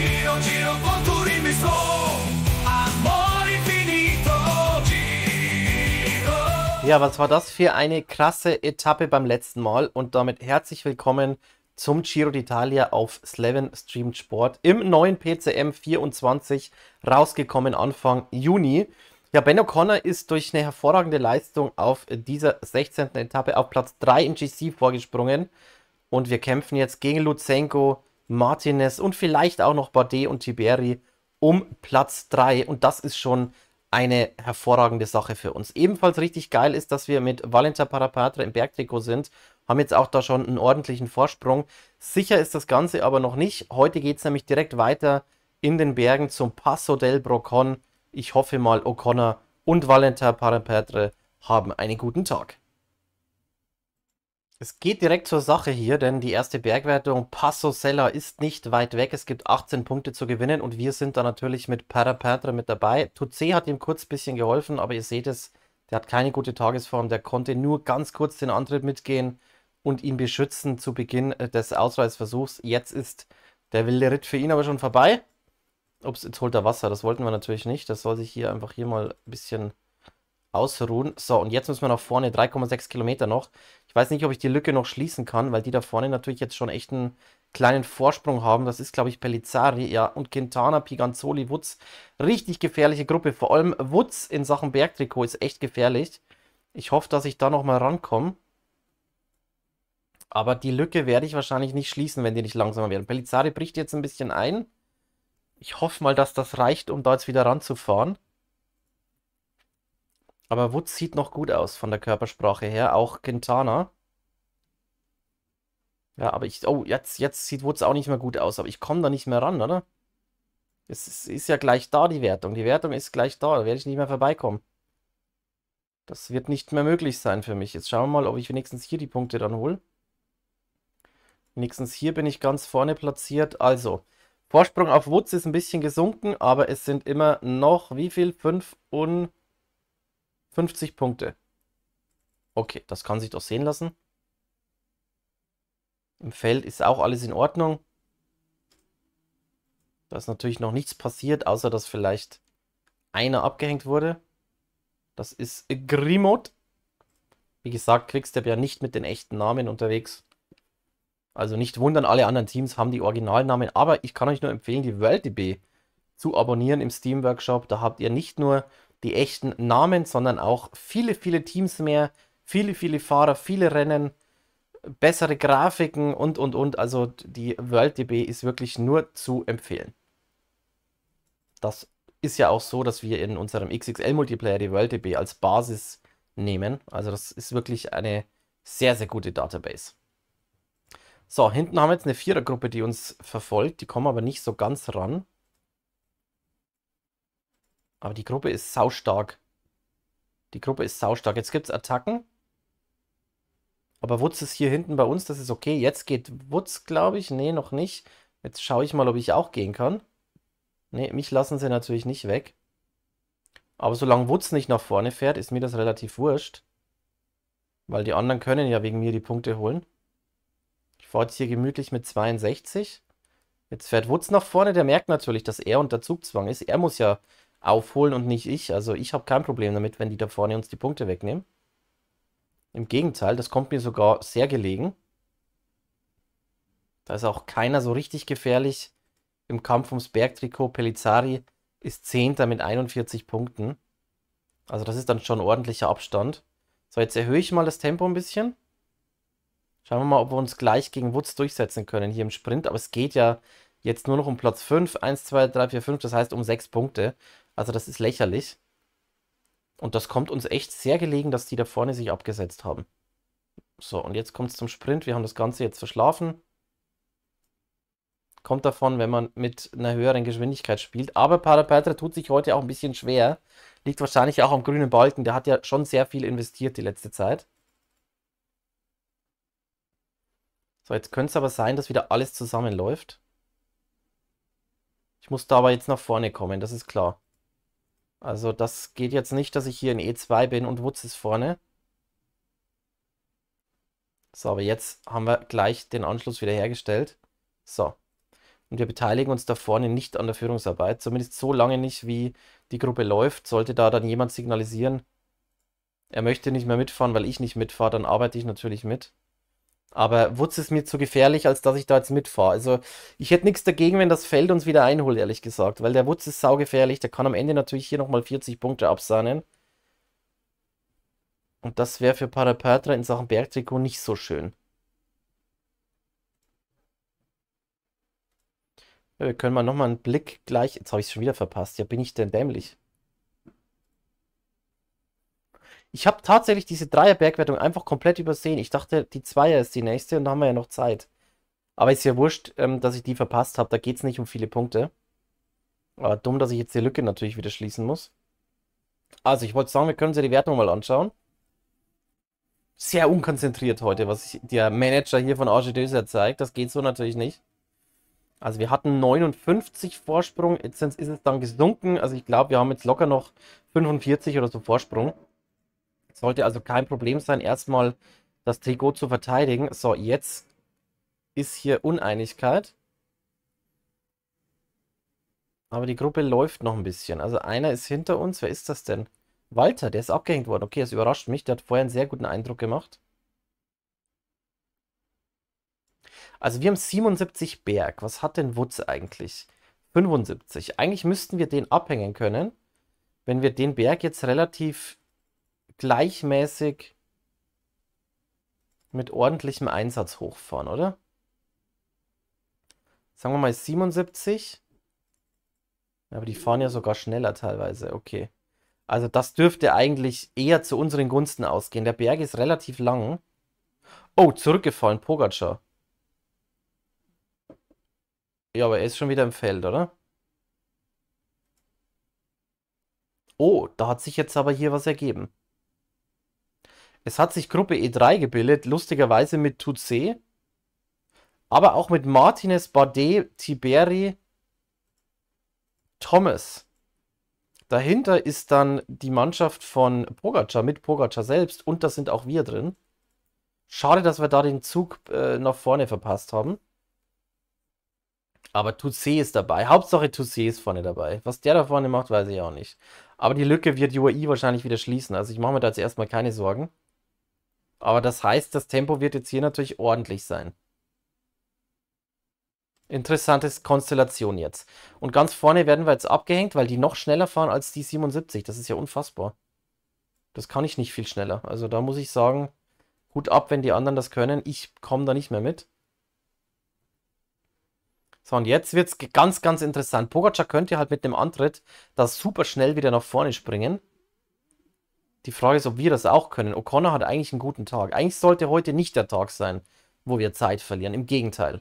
giro, giro con turismo, Ja, was war das für eine krasse Etappe beim letzten Mal und damit herzlich willkommen zum Giro d'Italia auf Sleven Streamed Sport im neuen PCM 24 rausgekommen Anfang Juni. Ja, Ben O'Connor ist durch eine hervorragende Leistung auf dieser 16. Etappe auf Platz 3 im GC vorgesprungen. Und wir kämpfen jetzt gegen Lutsenko, Martinez und vielleicht auch noch Bardet und Tiberi um Platz 3. Und das ist schon eine hervorragende Sache für uns. Ebenfalls richtig geil ist, dass wir mit Valenta Parapatra im Bergtrikot sind. Haben jetzt auch da schon einen ordentlichen Vorsprung. Sicher ist das Ganze aber noch nicht. Heute geht es nämlich direkt weiter in den Bergen zum Passo del Brocon. Ich hoffe mal, O'Connor und Valentin Parapetre haben einen guten Tag. Es geht direkt zur Sache hier, denn die erste Bergwertung Passo Sella ist nicht weit weg. Es gibt 18 Punkte zu gewinnen und wir sind da natürlich mit Parapertra mit dabei. Tutsi hat ihm kurz ein bisschen geholfen, aber ihr seht es, der hat keine gute Tagesform. Der konnte nur ganz kurz den Antritt mitgehen und ihn beschützen zu Beginn äh, des Ausreißversuchs. Jetzt ist der wilde Ritt für ihn aber schon vorbei. Ups, jetzt holt er Wasser. Das wollten wir natürlich nicht. Das soll sich hier einfach hier mal ein bisschen ausruhen. So, und jetzt müssen wir nach vorne. 3,6 Kilometer noch. Ich weiß nicht, ob ich die Lücke noch schließen kann, weil die da vorne natürlich jetzt schon echt einen kleinen Vorsprung haben. Das ist, glaube ich, Pellizzari, ja, und Quintana, Piganzoli, Wutz. Richtig gefährliche Gruppe. Vor allem Wutz in Sachen Bergtrikot ist echt gefährlich. Ich hoffe, dass ich da nochmal rankomme. Aber die Lücke werde ich wahrscheinlich nicht schließen, wenn die nicht langsamer werden. Pellizzari bricht jetzt ein bisschen ein. Ich hoffe mal, dass das reicht, um da jetzt wieder ranzufahren. Aber Woods sieht noch gut aus von der Körpersprache her, auch Quintana. Ja, aber ich. Oh, jetzt, jetzt sieht Woods auch nicht mehr gut aus, aber ich komme da nicht mehr ran, oder? Es ist, ist, ja gleich da, die Wertung. Die Wertung ist gleich da, da werde ich nicht mehr vorbeikommen. Das wird nicht mehr möglich sein für mich. Jetzt schauen wir mal, ob ich wenigstens hier die Punkte dann hole. Wenigstens hier bin ich ganz vorne platziert. Also, Vorsprung auf Woods ist ein bisschen gesunken, aber es sind immer noch, wie viel? 5 und... 50 Punkte. Okay, das kann sich doch sehen lassen. Im Feld ist auch alles in Ordnung. Da ist natürlich noch nichts passiert, außer dass vielleicht einer abgehängt wurde. Das ist Grimot. Wie gesagt, Quickstep ja nicht mit den echten Namen unterwegs. Also nicht wundern, alle anderen Teams haben die Originalnamen. Aber ich kann euch nur empfehlen, die WorldDB zu abonnieren im Steam Workshop. Da habt ihr nicht nur die echten Namen, sondern auch viele, viele Teams mehr, viele, viele Fahrer, viele Rennen, bessere Grafiken und, und, und. Also die WorldDB ist wirklich nur zu empfehlen. Das ist ja auch so, dass wir in unserem XXL-Multiplayer die WorldDB als Basis nehmen. Also das ist wirklich eine sehr, sehr gute Database. So, hinten haben wir jetzt eine Vierergruppe, die uns verfolgt. Die kommen aber nicht so ganz ran. Aber die Gruppe ist saustark. Die Gruppe ist saustark. Jetzt gibt es Attacken. Aber Wutz ist hier hinten bei uns. Das ist okay. Jetzt geht Wutz, glaube ich. Nee, noch nicht. Jetzt schaue ich mal, ob ich auch gehen kann. Nee, mich lassen sie natürlich nicht weg. Aber solange Wutz nicht nach vorne fährt, ist mir das relativ wurscht. Weil die anderen können ja wegen mir die Punkte holen. Ich fahre jetzt hier gemütlich mit 62. Jetzt fährt Wutz nach vorne. Der merkt natürlich, dass er unter Zugzwang ist. Er muss ja aufholen und nicht ich. Also ich habe kein Problem damit, wenn die da vorne uns die Punkte wegnehmen. Im Gegenteil, das kommt mir sogar sehr gelegen. Da ist auch keiner so richtig gefährlich. Im Kampf ums Bergtrikot Pellizzari ist Zehnter mit 41 Punkten. Also das ist dann schon ordentlicher Abstand. So, jetzt erhöhe ich mal das Tempo ein bisschen. Schauen wir mal, ob wir uns gleich gegen Wutz durchsetzen können hier im Sprint. Aber es geht ja jetzt nur noch um Platz 5. 1, 2, 3, 4, 5. Das heißt um 6 Punkte. Also das ist lächerlich. Und das kommt uns echt sehr gelegen, dass die da vorne sich abgesetzt haben. So, und jetzt kommt es zum Sprint. Wir haben das Ganze jetzt verschlafen. Kommt davon, wenn man mit einer höheren Geschwindigkeit spielt. Aber Parapetra tut sich heute auch ein bisschen schwer. Liegt wahrscheinlich auch am grünen Balken. Der hat ja schon sehr viel investiert die letzte Zeit. So, jetzt könnte es aber sein, dass wieder alles zusammenläuft. Ich muss da aber jetzt nach vorne kommen, das ist klar. Also das geht jetzt nicht, dass ich hier in E2 bin und Wutz ist vorne. So, aber jetzt haben wir gleich den Anschluss wieder hergestellt. So. Und wir beteiligen uns da vorne nicht an der Führungsarbeit. Zumindest so lange nicht, wie die Gruppe läuft. Sollte da dann jemand signalisieren, er möchte nicht mehr mitfahren, weil ich nicht mitfahre, dann arbeite ich natürlich mit. Aber Wutz ist mir zu gefährlich, als dass ich da jetzt mitfahre. Also ich hätte nichts dagegen, wenn das Feld uns wieder einholt, ehrlich gesagt. Weil der Wutz ist saugefährlich. Der kann am Ende natürlich hier nochmal 40 Punkte absahnen. Und das wäre für Parapertra in Sachen Bergtrikot nicht so schön. Ja, wir können mal nochmal einen Blick gleich... Jetzt habe ich es schon wieder verpasst. Ja, bin ich denn dämlich? Ich habe tatsächlich diese Dreier-Bergwertung einfach komplett übersehen. Ich dachte, die Zweier ist die nächste und da haben wir ja noch Zeit. Aber ist ja wurscht, ähm, dass ich die verpasst habe. Da geht es nicht um viele Punkte. Aber dumm, dass ich jetzt die Lücke natürlich wieder schließen muss. Also, ich wollte sagen, wir können uns ja die Wertung mal anschauen. Sehr unkonzentriert heute, was der Manager hier von Arge Döser zeigt. Das geht so natürlich nicht. Also wir hatten 59 Vorsprung, jetzt ist es dann gesunken. Also ich glaube, wir haben jetzt locker noch 45 oder so Vorsprung sollte also kein Problem sein, erstmal das Trikot zu verteidigen. So, jetzt ist hier Uneinigkeit. Aber die Gruppe läuft noch ein bisschen. Also einer ist hinter uns. Wer ist das denn? Walter, der ist abgehängt worden. Okay, das überrascht mich. Der hat vorher einen sehr guten Eindruck gemacht. Also wir haben 77 Berg. Was hat denn Wutz eigentlich? 75. Eigentlich müssten wir den abhängen können, wenn wir den Berg jetzt relativ gleichmäßig mit ordentlichem Einsatz hochfahren, oder? Sagen wir mal 77. Aber die fahren ja sogar schneller teilweise. Okay. Also das dürfte eigentlich eher zu unseren Gunsten ausgehen. Der Berg ist relativ lang. Oh, zurückgefallen, Pogacar. Ja, aber er ist schon wieder im Feld, oder? Oh, da hat sich jetzt aber hier was ergeben. Es hat sich Gruppe E3 gebildet, lustigerweise mit Tutsi, aber auch mit Martinez, Bardet, Tiberi, Thomas. Dahinter ist dann die Mannschaft von Pogacar mit Pogacar selbst und da sind auch wir drin. Schade, dass wir da den Zug äh, nach vorne verpasst haben. Aber Tutsi ist dabei. Hauptsache Tutsi ist vorne dabei. Was der da vorne macht, weiß ich auch nicht. Aber die Lücke wird UAI e wahrscheinlich wieder schließen. Also ich mache mir da jetzt erstmal keine Sorgen. Aber das heißt, das Tempo wird jetzt hier natürlich ordentlich sein. Interessantes Konstellation jetzt. Und ganz vorne werden wir jetzt abgehängt, weil die noch schneller fahren als die 77. Das ist ja unfassbar. Das kann ich nicht viel schneller. Also da muss ich sagen, Hut ab, wenn die anderen das können. Ich komme da nicht mehr mit. So, und jetzt wird es ganz, ganz interessant. Pogacar könnte halt mit dem Antritt da super schnell wieder nach vorne springen die Frage ist, ob wir das auch können. O'Connor hat eigentlich einen guten Tag. Eigentlich sollte heute nicht der Tag sein, wo wir Zeit verlieren. Im Gegenteil.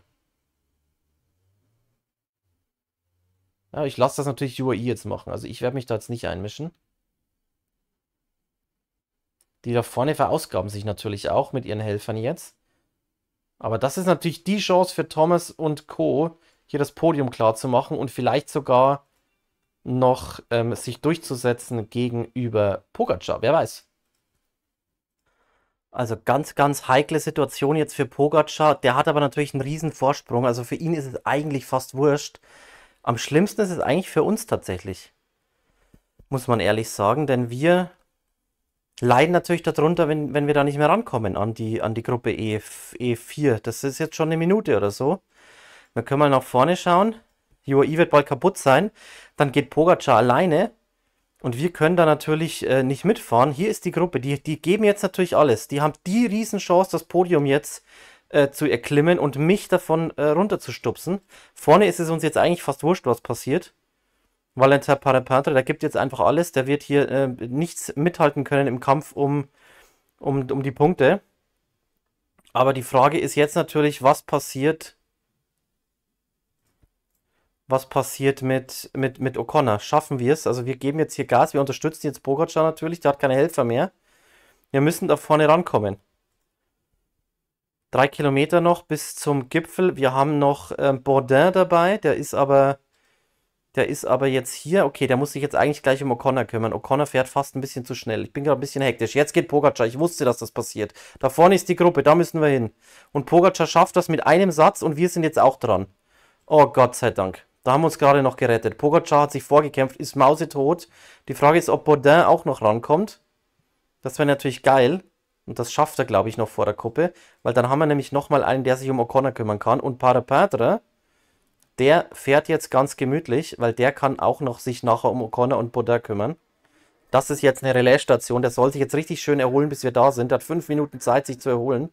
Ja, ich lasse das natürlich UAE jetzt machen. Also ich werde mich da jetzt nicht einmischen. Die da vorne verausgaben sich natürlich auch mit ihren Helfern jetzt. Aber das ist natürlich die Chance für Thomas und Co., hier das Podium klar zu machen und vielleicht sogar noch ähm, sich durchzusetzen gegenüber Pogacar. Wer weiß. Also ganz, ganz heikle Situation jetzt für Pogacar. Der hat aber natürlich einen riesen Vorsprung. Also für ihn ist es eigentlich fast wurscht. Am schlimmsten ist es eigentlich für uns tatsächlich. Muss man ehrlich sagen. Denn wir leiden natürlich darunter, wenn, wenn wir da nicht mehr rankommen an die, an die Gruppe e, E4. Das ist jetzt schon eine Minute oder so. Wir können mal nach vorne schauen die UI wird bald kaputt sein. Dann geht Pogacar alleine und wir können da natürlich äh, nicht mitfahren. Hier ist die Gruppe, die, die geben jetzt natürlich alles. Die haben die Riesenchance, das Podium jetzt äh, zu erklimmen und mich davon äh, runterzustupsen. Vorne ist es uns jetzt eigentlich fast wurscht, was passiert. Valentin Parapantre, der gibt jetzt einfach alles. Der wird hier äh, nichts mithalten können im Kampf um, um, um die Punkte. Aber die Frage ist jetzt natürlich, was passiert, was passiert mit, mit, mit O'Connor. Schaffen wir es? Also wir geben jetzt hier Gas, wir unterstützen jetzt Bogacar natürlich, der hat keine Helfer mehr. Wir müssen da vorne rankommen. Drei Kilometer noch bis zum Gipfel. Wir haben noch ähm, Bourdin dabei, der ist aber der ist aber jetzt hier. Okay, der muss sich jetzt eigentlich gleich um O'Connor kümmern. O'Connor fährt fast ein bisschen zu schnell. Ich bin gerade ein bisschen hektisch. Jetzt geht Pogacar. Ich wusste, dass das passiert. Da vorne ist die Gruppe, da müssen wir hin. Und Pogacar schafft das mit einem Satz und wir sind jetzt auch dran. Oh Gott sei Dank. Da haben wir uns gerade noch gerettet. Pogacar hat sich vorgekämpft, ist mausetot. Die Frage ist, ob Baudin auch noch rankommt. Das wäre natürlich geil. Und das schafft er, glaube ich, noch vor der Gruppe. Weil dann haben wir nämlich nochmal einen, der sich um O'Connor kümmern kann. Und Parapatre, der fährt jetzt ganz gemütlich, weil der kann auch noch sich nachher um O'Connor und Baudin kümmern. Das ist jetzt eine Relaisstation. Der soll sich jetzt richtig schön erholen, bis wir da sind. Der hat fünf Minuten Zeit, sich zu erholen.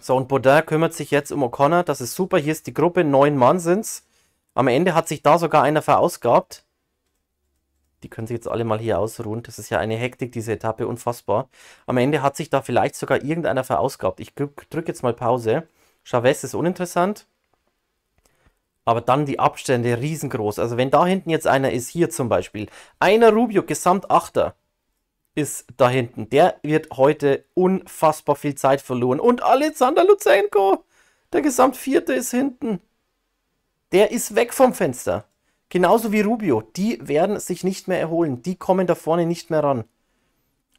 So, und Baudin kümmert sich jetzt um O'Connor. Das ist super. Hier ist die Gruppe. Neun Mann sind's. Am Ende hat sich da sogar einer verausgabt. Die können sich jetzt alle mal hier ausruhen. Das ist ja eine Hektik, diese Etappe. Unfassbar. Am Ende hat sich da vielleicht sogar irgendeiner verausgabt. Ich drücke jetzt mal Pause. Chavez ist uninteressant. Aber dann die Abstände riesengroß. Also wenn da hinten jetzt einer ist, hier zum Beispiel. Einer Rubio, Gesamtachter ist da hinten. Der wird heute unfassbar viel Zeit verloren. Und Alexander Luzenko, der Gesamtvierte, ist hinten. Der ist weg vom Fenster. Genauso wie Rubio. Die werden sich nicht mehr erholen. Die kommen da vorne nicht mehr ran.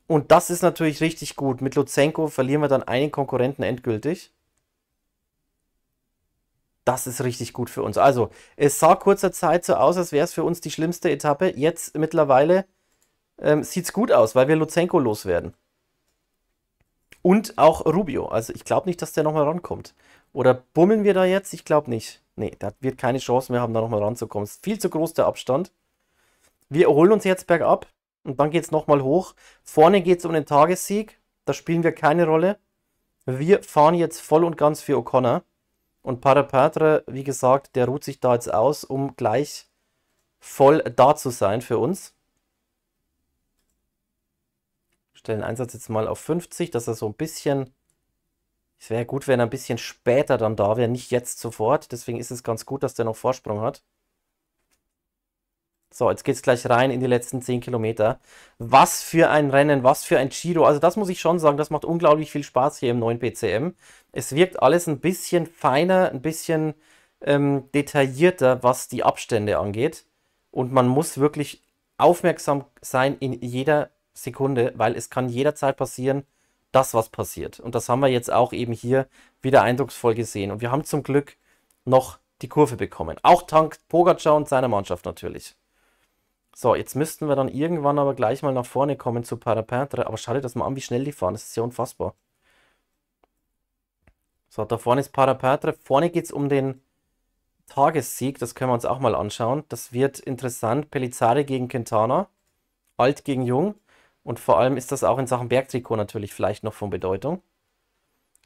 Und das ist natürlich richtig gut. Mit Luzenko verlieren wir dann einen Konkurrenten endgültig. Das ist richtig gut für uns. Also, es sah kurzer Zeit so aus, als wäre es für uns die schlimmste Etappe. Jetzt mittlerweile ähm, sieht es gut aus, weil wir Luzenko loswerden. Und auch Rubio. Also ich glaube nicht, dass der nochmal rankommt. Oder bummeln wir da jetzt? Ich glaube nicht. Nee, da wird keine Chance mehr haben, da nochmal ranzukommen. Ist viel zu groß der Abstand. Wir erholen uns jetzt bergab und dann geht es nochmal hoch. Vorne geht es um den Tagessieg. Da spielen wir keine Rolle. Wir fahren jetzt voll und ganz für O'Connor. Und Parapatra, wie gesagt, der ruht sich da jetzt aus, um gleich voll da zu sein für uns. stelle den Einsatz jetzt mal auf 50, dass er so ein bisschen, es wäre gut, wenn er ein bisschen später dann da wäre, nicht jetzt sofort. Deswegen ist es ganz gut, dass der noch Vorsprung hat. So, jetzt geht es gleich rein in die letzten 10 Kilometer. Was für ein Rennen, was für ein Giro. Also das muss ich schon sagen, das macht unglaublich viel Spaß hier im neuen PCM. Es wirkt alles ein bisschen feiner, ein bisschen ähm, detaillierter, was die Abstände angeht. Und man muss wirklich aufmerksam sein in jeder Sekunde, weil es kann jederzeit passieren, dass was passiert. Und das haben wir jetzt auch eben hier wieder eindrucksvoll gesehen. Und wir haben zum Glück noch die Kurve bekommen. Auch dank Pogacar und seiner Mannschaft natürlich. So, jetzt müssten wir dann irgendwann aber gleich mal nach vorne kommen zu Parapentre. Aber schau dir das mal an, wie schnell die fahren. Das ist ja unfassbar. So, da vorne ist Parapentre. Vorne geht es um den Tagessieg. Das können wir uns auch mal anschauen. Das wird interessant. Pellizzari gegen Quintana. Alt gegen Jung. Und vor allem ist das auch in Sachen Bergtrikot natürlich vielleicht noch von Bedeutung.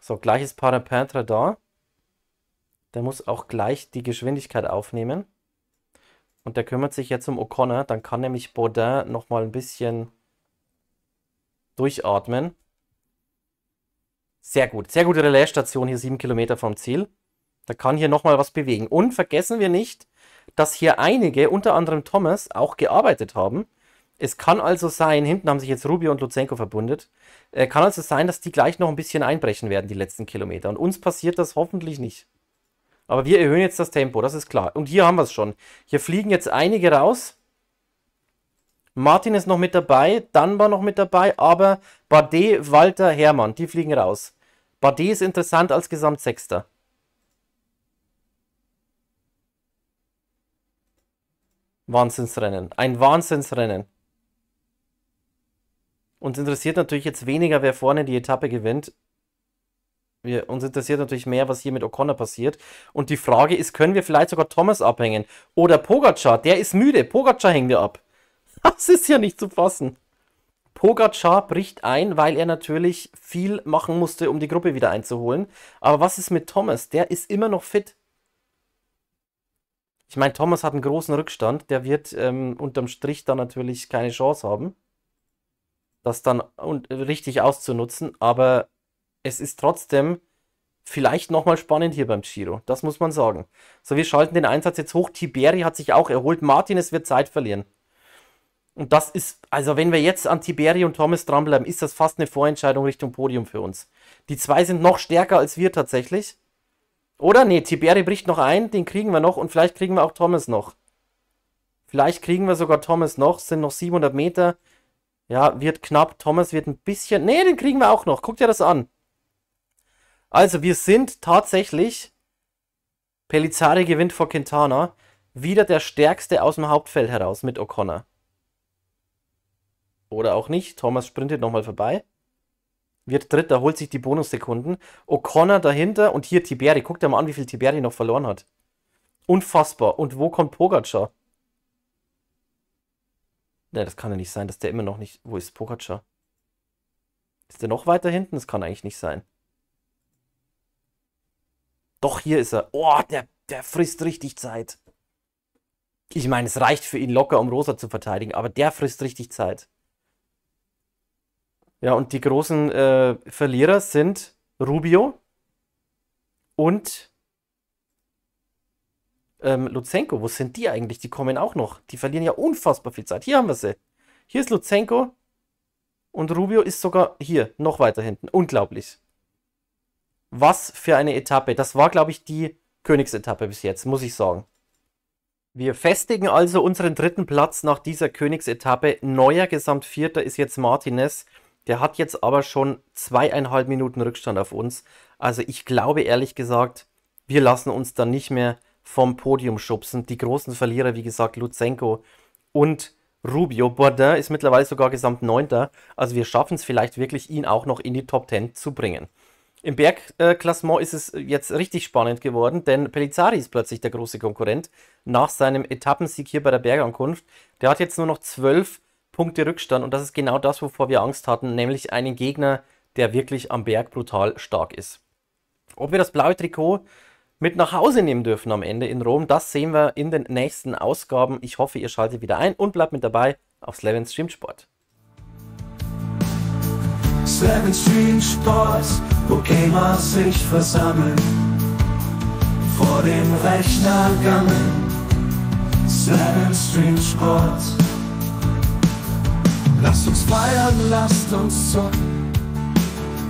So, gleich ist Parapintre da. Der muss auch gleich die Geschwindigkeit aufnehmen. Und der kümmert sich jetzt um O'Connor. Dann kann nämlich Baudin nochmal ein bisschen durchatmen. Sehr gut. Sehr gute Relaisstation hier, sieben Kilometer vom Ziel. Da kann hier nochmal was bewegen. Und vergessen wir nicht, dass hier einige, unter anderem Thomas, auch gearbeitet haben. Es kann also sein, hinten haben sich jetzt Rubio und Luzenko verbundet. Äh, kann also sein, dass die gleich noch ein bisschen einbrechen werden, die letzten Kilometer. Und uns passiert das hoffentlich nicht. Aber wir erhöhen jetzt das Tempo, das ist klar. Und hier haben wir es schon. Hier fliegen jetzt einige raus. Martin ist noch mit dabei, war noch mit dabei, aber Bardet, Walter, Hermann, die fliegen raus. Bardet ist interessant als Gesamtsechster. Wahnsinnsrennen. Ein Wahnsinnsrennen. Uns interessiert natürlich jetzt weniger, wer vorne die Etappe gewinnt. Wir, uns interessiert natürlich mehr, was hier mit O'Connor passiert. Und die Frage ist, können wir vielleicht sogar Thomas abhängen? Oder Pogacar, der ist müde. Pogacar hängen wir ab. Das ist ja nicht zu fassen. Pogacar bricht ein, weil er natürlich viel machen musste, um die Gruppe wieder einzuholen. Aber was ist mit Thomas? Der ist immer noch fit. Ich meine, Thomas hat einen großen Rückstand. Der wird ähm, unterm Strich dann natürlich keine Chance haben das dann richtig auszunutzen. Aber es ist trotzdem vielleicht nochmal spannend hier beim Giro. Das muss man sagen. So, wir schalten den Einsatz jetzt hoch. Tiberi hat sich auch erholt. Martin, es wird Zeit verlieren. Und das ist, also wenn wir jetzt an Tiberi und Thomas dranbleiben, ist das fast eine Vorentscheidung Richtung Podium für uns. Die zwei sind noch stärker als wir tatsächlich. Oder? Nee, Tiberi bricht noch ein, den kriegen wir noch und vielleicht kriegen wir auch Thomas noch. Vielleicht kriegen wir sogar Thomas noch, sind noch 700 Meter. Ja, wird knapp. Thomas wird ein bisschen. Ne, den kriegen wir auch noch. Guck dir das an. Also, wir sind tatsächlich. Pellizzari gewinnt vor Quintana. Wieder der stärkste aus dem Hauptfeld heraus mit O'Connor. Oder auch nicht. Thomas sprintet nochmal vorbei. Wird dritter, holt sich die Bonussekunden. O'Connor dahinter und hier Tiberi. Guck dir mal an, wie viel Tiberi noch verloren hat. Unfassbar. Und wo kommt Pogacar? Ne, das kann ja nicht sein, dass der immer noch nicht. Wo ist Pogacar? Ist der noch weiter hinten? Das kann eigentlich nicht sein. Doch, hier ist er. Oh, der, der frisst richtig Zeit. Ich meine, es reicht für ihn locker, um Rosa zu verteidigen, aber der frisst richtig Zeit. Ja, und die großen äh, Verlierer sind Rubio und ähm, Luzenko, wo sind die eigentlich? Die kommen auch noch. Die verlieren ja unfassbar viel Zeit. Hier haben wir sie. Hier ist Luzenko. Und Rubio ist sogar hier, noch weiter hinten. Unglaublich. Was für eine Etappe. Das war, glaube ich, die Königsetappe bis jetzt, muss ich sagen. Wir festigen also unseren dritten Platz nach dieser Königsetappe. Neuer Gesamtvierter ist jetzt Martinez. Der hat jetzt aber schon zweieinhalb Minuten Rückstand auf uns. Also ich glaube ehrlich gesagt, wir lassen uns dann nicht mehr vom Podium schubsen. Die großen Verlierer, wie gesagt, Lutsenko und Rubio. Bourdin ist mittlerweile sogar Gesamtneunter. Also wir schaffen es vielleicht wirklich, ihn auch noch in die Top 10 zu bringen. Im Bergklassement ist es jetzt richtig spannend geworden, denn Pellizzari ist plötzlich der große Konkurrent nach seinem Etappensieg hier bei der Bergankunft. Der hat jetzt nur noch zwölf Punkte Rückstand und das ist genau das, wovor wir Angst hatten, nämlich einen Gegner, der wirklich am Berg brutal stark ist. Ob wir das blaue Trikot mit nach Hause nehmen dürfen am Ende in Rom. Das sehen wir in den nächsten Ausgaben. Ich hoffe, ihr schaltet wieder ein und bleibt mit dabei auf Slevin Stream Sport. Slevin Stream Sport, wo Gamer sich versammeln, vor dem Rechner gammeln. Slevin Stream Sport. Lasst uns feiern, lasst uns zocken,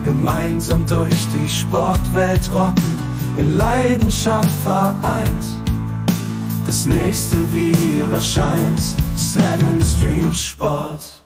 gemeinsam durch die Sportwelt rocken in Leidenschaft vereint. Das nächste, wie ihr erscheint, Seven Stream Sport.